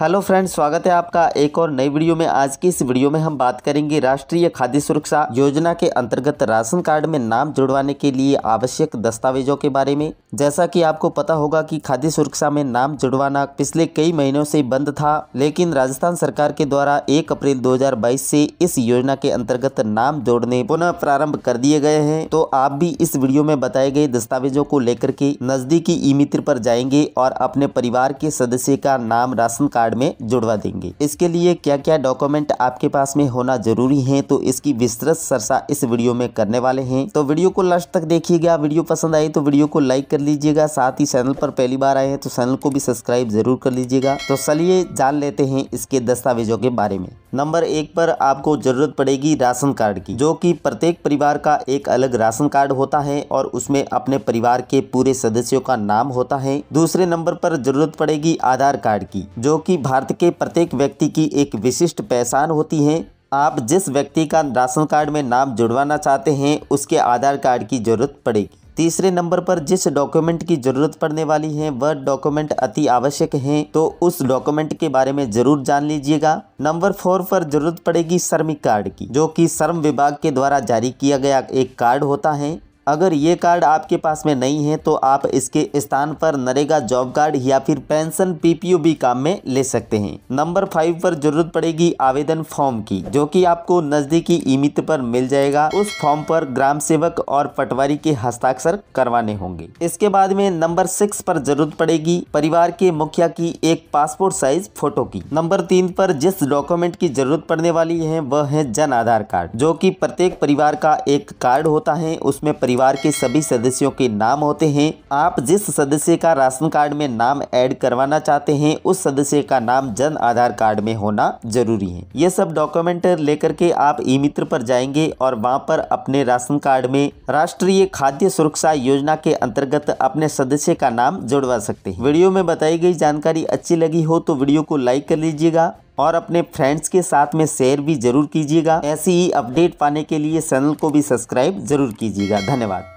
hello friends स्वागत है आपका एक और नई वीडियो में आज की इस वीडियो में हम बात करेंगे राष्ट्रीय खाद्य सुरक्षा योजना के अंतर्गत राशन कार्ड में नाम जुड़वाने के लिए आवश्यक दस्तावेजों के बारे में जैसा कि आपको पता होगा कि खाद्य सुरक्षा में नाम जुड़वाना पिछले कई महीनों से बंद था लेकिन राजस्थान सरकार के द्वारा एक अप्रैल दो से इस योजना के अंतर्गत नाम जोड़ने पुनः प्रारंभ कर दिए गए हैं तो आप भी इस वीडियो में बताए गए दस्तावेजों को लेकर के नजदीकी ई मित्र पर जाएंगे और अपने परिवार के सदस्य का नाम राशन कार्ड कार्ड में जुड़वा देंगे इसके लिए क्या क्या डॉक्यूमेंट आपके पास में होना जरूरी है तो इसकी विस्तृत चर्चा इस वीडियो में करने वाले हैं तो वीडियो को लास्ट तक देखिएगा वीडियो पसंद आई तो वीडियो को लाइक कर लीजिएगा साथ ही चैनल पर पहली बार आए हैं तो चैनल को भी सब्सक्राइब जरूर कर लीजिएगा तो चलिए जान लेते हैं इसके दस्तावेजों के बारे में नंबर एक पर आपको ज़रूरत पड़ेगी राशन कार्ड की जो कि प्रत्येक परिवार का एक अलग राशन कार्ड होता है और उसमें अपने परिवार के पूरे सदस्यों का नाम होता है दूसरे नंबर पर जरूरत पड़ेगी आधार कार्ड की जो कि भारत के प्रत्येक व्यक्ति की एक विशिष्ट पहचान होती है आप जिस व्यक्ति का राशन कार्ड में नाम जुड़वाना चाहते हैं उसके आधार कार्ड की जरूरत पड़ेगी तीसरे नंबर पर जिस डॉक्यूमेंट की जरूरत पड़ने वाली है वह डॉक्यूमेंट अति आवश्यक है तो उस डॉक्यूमेंट के बारे में जरूर जान लीजिएगा नंबर फोर पर जरूरत पड़ेगी श्रमिक कार्ड की जो कि श्रम विभाग के द्वारा जारी किया गया एक कार्ड होता है अगर ये कार्ड आपके पास में नहीं है तो आप इसके स्थान पर नरेगा जॉब कार्ड या फिर पेंशन भी काम में ले सकते हैं नंबर फाइव पर जरूरत पड़ेगी आवेदन फॉर्म की जो कि आपको नजदीकी इमित पर मिल जाएगा उस फॉर्म पर ग्राम सेवक और पटवारी के हस्ताक्षर करवाने होंगे इसके बाद में नंबर सिक्स पर जरूरत पड़ेगी परिवार के मुखिया की एक पासपोर्ट साइज फोटो की नंबर तीन पर जिस डॉक्यूमेंट की जरूरत पड़ने वाली है वह है जन आधार कार्ड जो की प्रत्येक परिवार का एक कार्ड होता है उसमें परिवार के सभी सदस्यों के नाम होते हैं आप जिस सदस्य का राशन कार्ड में नाम ऐड करवाना चाहते हैं उस सदस्य का नाम जन आधार कार्ड में होना जरूरी है ये सब डॉक्यूमेंट लेकर के आप ई मित्र पर जाएंगे और वहाँ पर अपने राशन कार्ड में राष्ट्रीय खाद्य सुरक्षा योजना के अंतर्गत अपने सदस्य का नाम जुड़वा सकते हैं वीडियो में बताई गई जानकारी अच्छी लगी हो तो वीडियो को लाइक कर लीजिएगा और अपने फ्रेंड्स के साथ में शेयर भी जरूर कीजिएगा ऐसी ही अपडेट पाने के लिए चैनल को भी सब्सक्राइब जरूर कीजिएगा धन्यवाद